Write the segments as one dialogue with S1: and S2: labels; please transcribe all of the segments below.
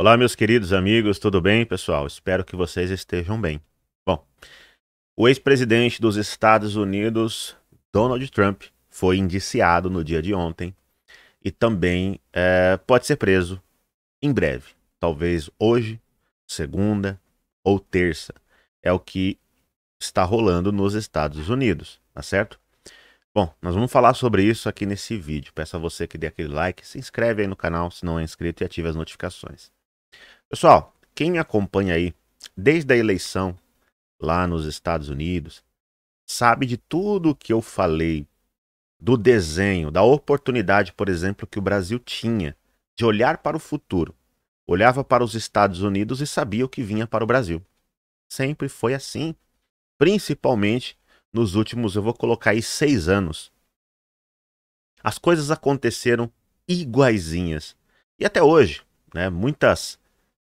S1: Olá, meus queridos amigos, tudo bem, pessoal? Espero que vocês estejam bem. Bom, o ex-presidente dos Estados Unidos, Donald Trump, foi indiciado no dia de ontem e também é, pode ser preso em breve, talvez hoje, segunda ou terça. É o que está rolando nos Estados Unidos, tá certo? Bom, nós vamos falar sobre isso aqui nesse vídeo. Peço a você que dê aquele like, se inscreve aí no canal se não é inscrito e ative as notificações. Pessoal, quem me acompanha aí desde a eleição lá nos Estados Unidos sabe de tudo que eu falei do desenho, da oportunidade, por exemplo, que o Brasil tinha de olhar para o futuro. Olhava para os Estados Unidos e sabia o que vinha para o Brasil. Sempre foi assim, principalmente nos últimos, eu vou colocar aí, seis anos. As coisas aconteceram iguaizinhas. E até hoje, né? Muitas.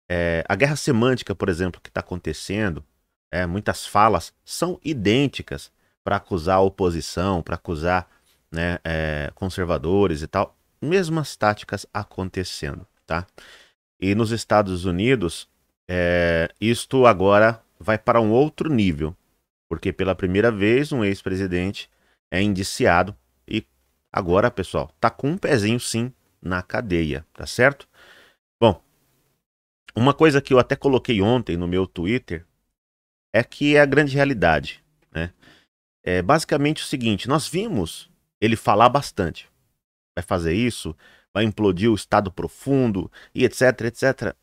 S1: É, a guerra semântica, por exemplo, que está acontecendo, é, muitas falas são idênticas para acusar a oposição, para acusar né, é, conservadores e tal. Mesmas táticas acontecendo, tá? E nos Estados Unidos, é, isto agora vai para um outro nível, porque pela primeira vez um ex-presidente é indiciado e agora, pessoal, tá com um pezinho sim na cadeia, tá certo? Bom, uma coisa que eu até coloquei ontem no meu Twitter é que é a grande realidade, né? É basicamente o seguinte, nós vimos ele falar bastante. Vai fazer isso, vai implodir o estado profundo e etc, etc.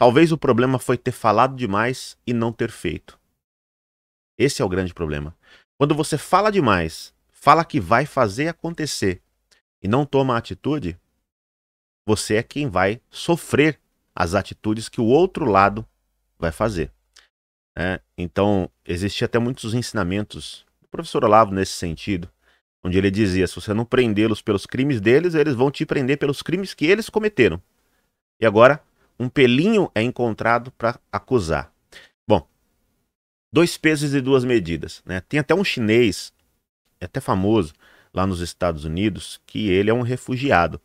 S1: Talvez o problema foi ter falado demais e não ter feito. Esse é o grande problema. Quando você fala demais, fala que vai fazer acontecer e não toma atitude, você é quem vai sofrer as atitudes que o outro lado vai fazer. Né? Então, existia até muitos ensinamentos do professor Olavo nesse sentido, onde ele dizia: se você não prendê-los pelos crimes deles, eles vão te prender pelos crimes que eles cometeram. E agora, um pelinho é encontrado para acusar. Bom, dois pesos e duas medidas. Né? Tem até um chinês, é até famoso, lá nos Estados Unidos, que ele é um refugiado.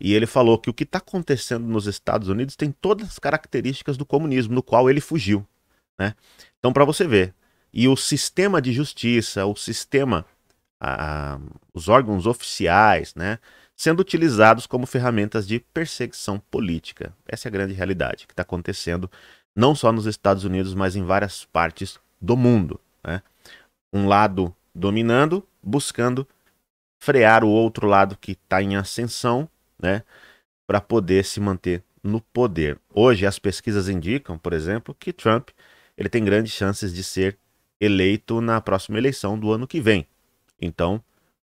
S1: E ele falou que o que está acontecendo nos Estados Unidos tem todas as características do comunismo, no qual ele fugiu. Né? Então, para você ver, e o sistema de justiça, o sistema, a, os órgãos oficiais, né, sendo utilizados como ferramentas de perseguição política. Essa é a grande realidade que está acontecendo, não só nos Estados Unidos, mas em várias partes do mundo. Né? Um lado dominando, buscando frear o outro lado que está em ascensão né, para poder se manter no poder. Hoje as pesquisas indicam, por exemplo, que Trump ele tem grandes chances de ser eleito na próxima eleição do ano que vem. Então,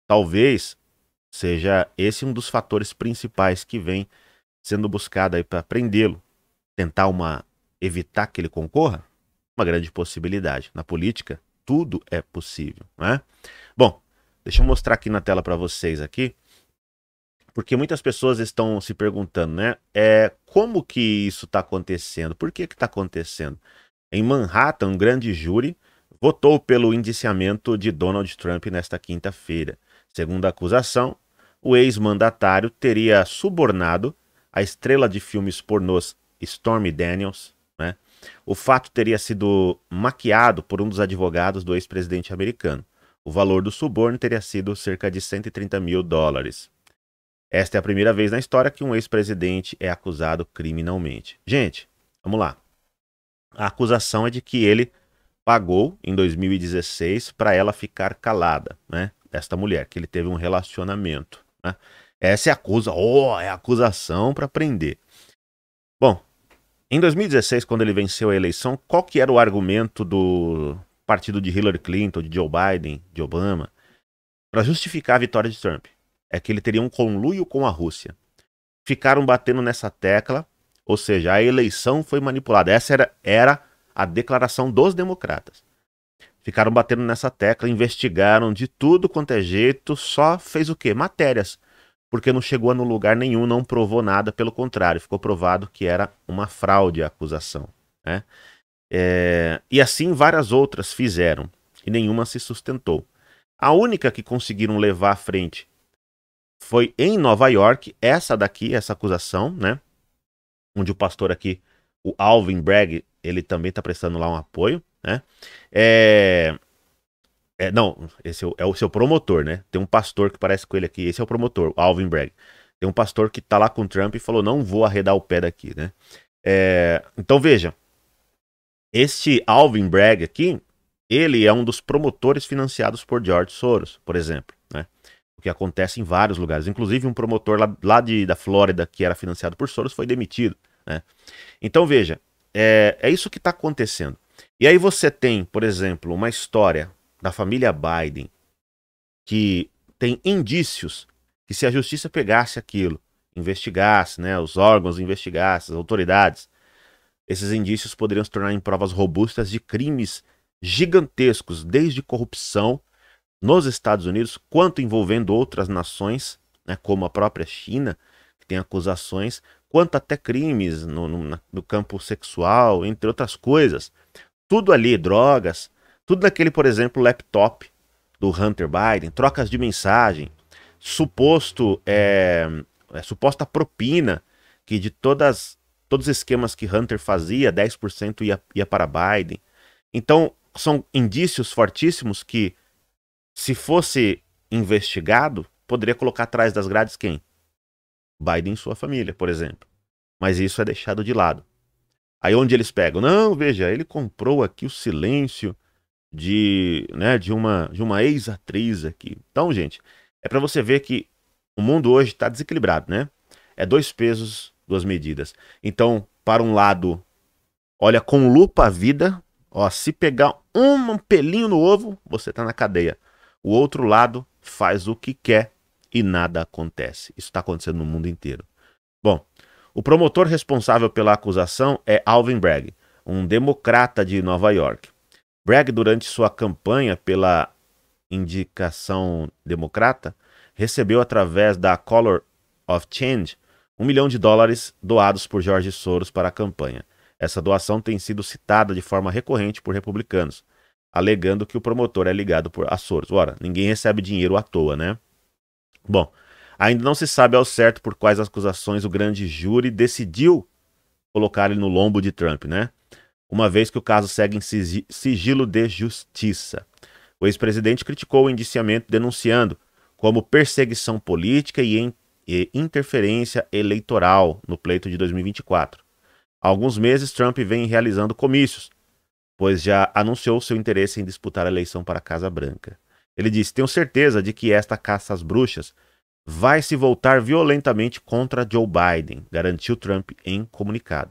S1: talvez seja esse um dos fatores principais que vem sendo buscado aí para prendê-lo, tentar uma evitar que ele concorra, uma grande possibilidade. Na política, tudo é possível, né? Bom, deixa eu mostrar aqui na tela para vocês aqui porque muitas pessoas estão se perguntando, né? É, como que isso está acontecendo? Por que está acontecendo? Em Manhattan, um grande júri votou pelo indiciamento de Donald Trump nesta quinta-feira. Segundo a acusação, o ex-mandatário teria subornado a estrela de filmes pornôs Stormy Daniels. Né? O fato teria sido maquiado por um dos advogados do ex-presidente americano. O valor do suborno teria sido cerca de 130 mil dólares. Esta é a primeira vez na história que um ex-presidente é acusado criminalmente. Gente, vamos lá. A acusação é de que ele pagou em 2016 para ela ficar calada, né? Esta mulher, que ele teve um relacionamento. Né? Essa é a acusa, oh, é a acusação para prender. Bom, em 2016, quando ele venceu a eleição, qual que era o argumento do partido de Hillary Clinton, de Joe Biden, de Obama, para justificar a vitória de Trump? é que ele teria um conluio com a Rússia. Ficaram batendo nessa tecla, ou seja, a eleição foi manipulada. Essa era, era a declaração dos democratas. Ficaram batendo nessa tecla, investigaram de tudo quanto é jeito, só fez o quê? Matérias. Porque não chegou a no lugar nenhum, não provou nada, pelo contrário, ficou provado que era uma fraude a acusação. Né? É, e assim várias outras fizeram, e nenhuma se sustentou. A única que conseguiram levar à frente foi em Nova York, essa daqui, essa acusação, né? Onde o pastor aqui, o Alvin Bragg, ele também está prestando lá um apoio, né? É... É, não, esse é, é o seu promotor, né? Tem um pastor que parece com ele aqui, esse é o promotor, o Alvin Bragg. Tem um pastor que tá lá com o Trump e falou, não vou arredar o pé daqui, né? É... Então veja, este Alvin Bragg aqui, ele é um dos promotores financiados por George Soros, por exemplo, né? que acontece em vários lugares. Inclusive, um promotor lá, lá de, da Flórida, que era financiado por Soros, foi demitido. Né? Então, veja, é, é isso que está acontecendo. E aí você tem, por exemplo, uma história da família Biden que tem indícios que se a justiça pegasse aquilo, investigasse, né, os órgãos investigassem, as autoridades, esses indícios poderiam se tornar em provas robustas de crimes gigantescos, desde corrupção nos Estados Unidos, quanto envolvendo outras nações, né, como a própria China, que tem acusações, quanto até crimes no, no, no campo sexual, entre outras coisas. Tudo ali, drogas, tudo naquele, por exemplo, laptop do Hunter Biden, trocas de mensagem, suposto é, é, suposta propina que de todas todos os esquemas que Hunter fazia, 10% ia, ia para Biden. Então, são indícios fortíssimos que se fosse investigado, poderia colocar atrás das grades quem? Biden e sua família, por exemplo. Mas isso é deixado de lado. Aí onde eles pegam? Não, veja, ele comprou aqui o silêncio de, né, de uma de uma ex-atriz aqui. Então, gente, é para você ver que o mundo hoje está desequilibrado, né? É dois pesos, duas medidas. Então, para um lado, olha com lupa a vida, ó, se pegar um pelinho no ovo, você tá na cadeia. O outro lado faz o que quer e nada acontece. Isso está acontecendo no mundo inteiro. Bom, o promotor responsável pela acusação é Alvin Bragg, um democrata de Nova York. Bragg, durante sua campanha pela indicação democrata, recebeu através da Color of Change um milhão de dólares doados por George Soros para a campanha. Essa doação tem sido citada de forma recorrente por republicanos, alegando que o promotor é ligado por a Soros. Ora, ninguém recebe dinheiro à toa, né? Bom, ainda não se sabe ao certo por quais acusações o grande júri decidiu colocar ele no lombo de Trump, né? Uma vez que o caso segue em sigilo de justiça. O ex-presidente criticou o indiciamento, denunciando como perseguição política e, e interferência eleitoral no pleito de 2024. Há alguns meses, Trump vem realizando comícios, pois já anunciou seu interesse em disputar a eleição para a Casa Branca. Ele disse: Tenho certeza de que esta caça às bruxas vai se voltar violentamente contra Joe Biden, garantiu Trump em comunicado.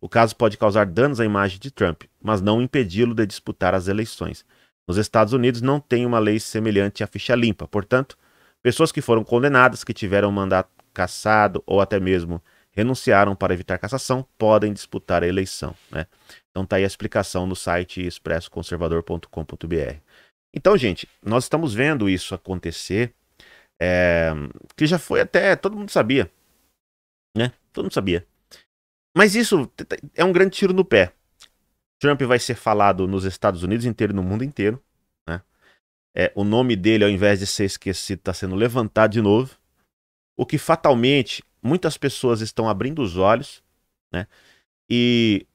S1: O caso pode causar danos à imagem de Trump, mas não impedi-lo de disputar as eleições. Nos Estados Unidos não tem uma lei semelhante à ficha limpa, portanto, pessoas que foram condenadas, que tiveram mandato cassado ou até mesmo renunciaram para evitar cassação podem disputar a eleição. Né? Então tá aí a explicação no site expressoconservador.com.br. Então, gente, nós estamos vendo isso acontecer, é, que já foi até. Todo mundo sabia. Né? Todo mundo sabia. Mas isso é um grande tiro no pé. Trump vai ser falado nos Estados Unidos inteiro, no mundo inteiro. Né? É, o nome dele, ao invés de ser esquecido, está sendo levantado de novo. O que fatalmente Muitas pessoas estão abrindo os olhos, né? E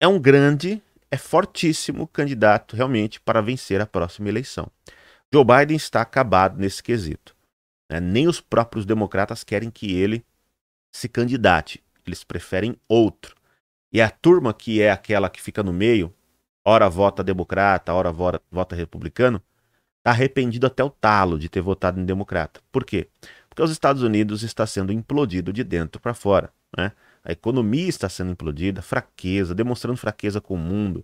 S1: é um grande, é fortíssimo candidato realmente para vencer a próxima eleição. Joe Biden está acabado nesse quesito. Né? Nem os próprios democratas querem que ele se candidate. Eles preferem outro. E a turma que é aquela que fica no meio, ora vota democrata, ora vota, vota republicano, está arrependido até o talo de ter votado em democrata. Por quê? Porque os Estados Unidos está sendo implodido de dentro para fora. Né? A economia está sendo implodida, fraqueza, demonstrando fraqueza com o mundo,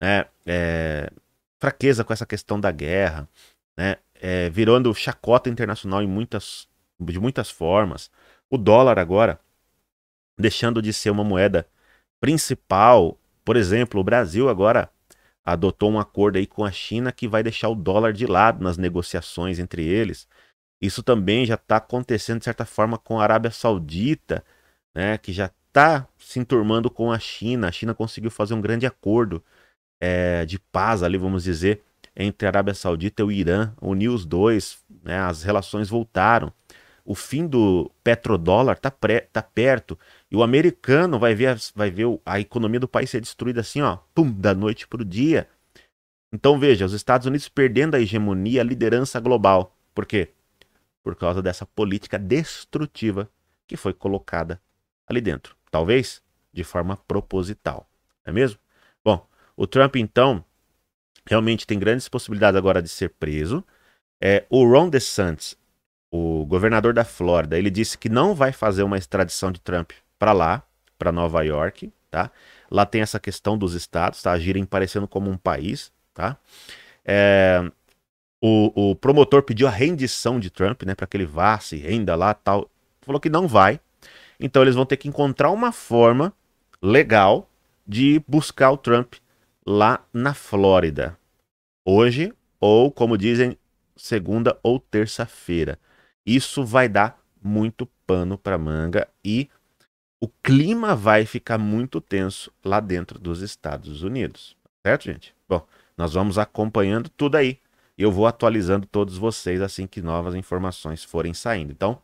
S1: né? É, fraqueza com essa questão da guerra, né? É, virando chacota internacional em muitas, de muitas formas. O dólar agora deixando de ser uma moeda principal. Por exemplo, o Brasil agora adotou um acordo aí com a China que vai deixar o dólar de lado nas negociações entre eles. Isso também já está acontecendo de certa forma com a Arábia Saudita, né, que já está se enturmando com a China. A China conseguiu fazer um grande acordo é, de paz ali, vamos dizer, entre a Arábia Saudita e o Irã. Uniu os dois, né, as relações voltaram. O fim do petrodólar está tá perto. E o americano vai ver, vai ver a economia do país ser destruída assim, ó, pum, da noite para o dia. Então veja, os Estados Unidos perdendo a hegemonia, a liderança global. Por quê? por causa dessa política destrutiva que foi colocada ali dentro. Talvez de forma proposital, não é mesmo? Bom, o Trump então realmente tem grandes possibilidades agora de ser preso. É, o Ron DeSantis, o governador da Flórida, ele disse que não vai fazer uma extradição de Trump para lá, para Nova York, tá? Lá tem essa questão dos estados, tá? Agirem parecendo como um país, tá? É, o, o promotor pediu a rendição de Trump, né, para que ele vá, se renda lá, tal. Falou que não vai. Então eles vão ter que encontrar uma forma legal de buscar o Trump lá na Flórida. Hoje, ou como dizem, segunda ou terça-feira. Isso vai dar muito pano para manga e o clima vai ficar muito tenso lá dentro dos Estados Unidos. Certo, gente? Bom, nós vamos acompanhando tudo aí eu vou atualizando todos vocês assim que novas informações forem saindo. Então,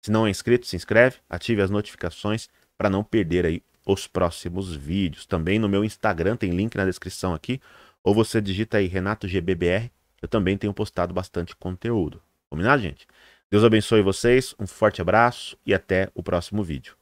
S1: se não é inscrito, se inscreve, ative as notificações para não perder aí os próximos vídeos. Também no meu Instagram tem link na descrição aqui, ou você digita aí Renato GBBR. Eu também tenho postado bastante conteúdo. Combinado, gente? Deus abençoe vocês, um forte abraço e até o próximo vídeo.